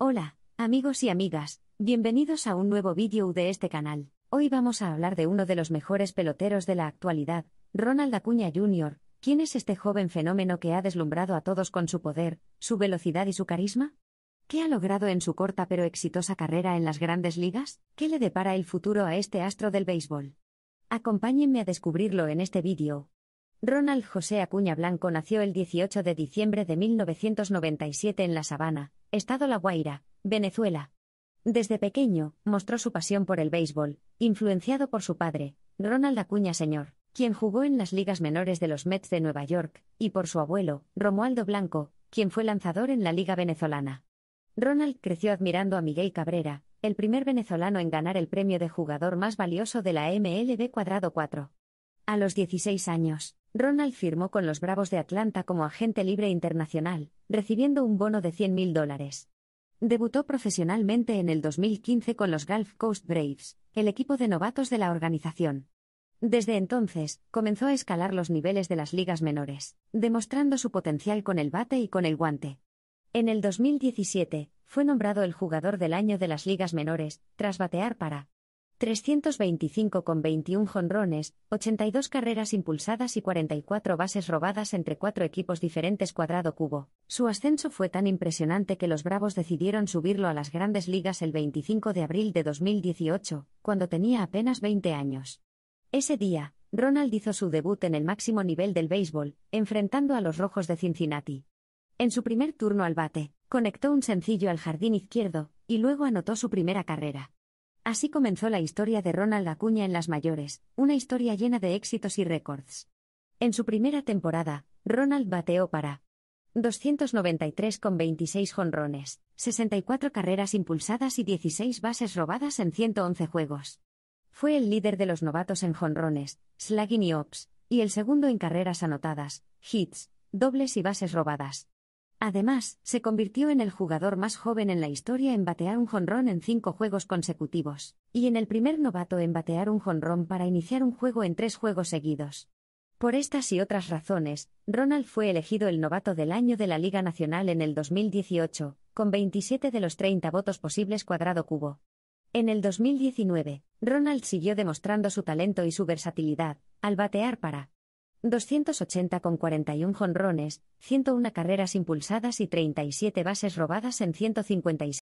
Hola, amigos y amigas, bienvenidos a un nuevo vídeo de este canal. Hoy vamos a hablar de uno de los mejores peloteros de la actualidad, Ronald Acuña Jr., ¿Quién es este joven fenómeno que ha deslumbrado a todos con su poder, su velocidad y su carisma? ¿Qué ha logrado en su corta pero exitosa carrera en las grandes ligas? ¿Qué le depara el futuro a este astro del béisbol? Acompáñenme a descubrirlo en este vídeo. Ronald José Acuña Blanco nació el 18 de diciembre de 1997 en La Sabana, Estado La Guaira, Venezuela. Desde pequeño, mostró su pasión por el béisbol, influenciado por su padre, Ronald Acuña Señor, quien jugó en las ligas menores de los Mets de Nueva York, y por su abuelo, Romualdo Blanco, quien fue lanzador en la Liga Venezolana. Ronald creció admirando a Miguel Cabrera, el primer venezolano en ganar el premio de jugador más valioso de la MLB cuadrado 4. A los 16 años, Ronald firmó con los Bravos de Atlanta como agente libre internacional, recibiendo un bono de 100.000 dólares. Debutó profesionalmente en el 2015 con los Gulf Coast Braves, el equipo de novatos de la organización. Desde entonces, comenzó a escalar los niveles de las ligas menores, demostrando su potencial con el bate y con el guante. En el 2017, fue nombrado el jugador del año de las ligas menores, tras batear para 325 con 21 jonrones, 82 carreras impulsadas y 44 bases robadas entre cuatro equipos diferentes cuadrado cubo. Su ascenso fue tan impresionante que los Bravos decidieron subirlo a las grandes ligas el 25 de abril de 2018, cuando tenía apenas 20 años. Ese día, Ronald hizo su debut en el máximo nivel del béisbol, enfrentando a los Rojos de Cincinnati. En su primer turno al bate, conectó un sencillo al jardín izquierdo, y luego anotó su primera carrera. Así comenzó la historia de Ronald Acuña en las mayores, una historia llena de éxitos y récords. En su primera temporada, Ronald bateó para 293 con 26 jonrones, 64 carreras impulsadas y 16 bases robadas en 111 juegos. Fue el líder de los novatos en jonrones, slugging y ops, y el segundo en carreras anotadas, hits, dobles y bases robadas. Además, se convirtió en el jugador más joven en la historia en batear un jonrón en cinco juegos consecutivos, y en el primer novato en batear un jonrón para iniciar un juego en tres juegos seguidos. Por estas y otras razones, Ronald fue elegido el novato del año de la Liga Nacional en el 2018, con 27 de los 30 votos posibles cuadrado cubo. En el 2019, Ronald siguió demostrando su talento y su versatilidad, al batear para 280 con 41 jonrones, 101 carreras impulsadas y 37 bases robadas en 156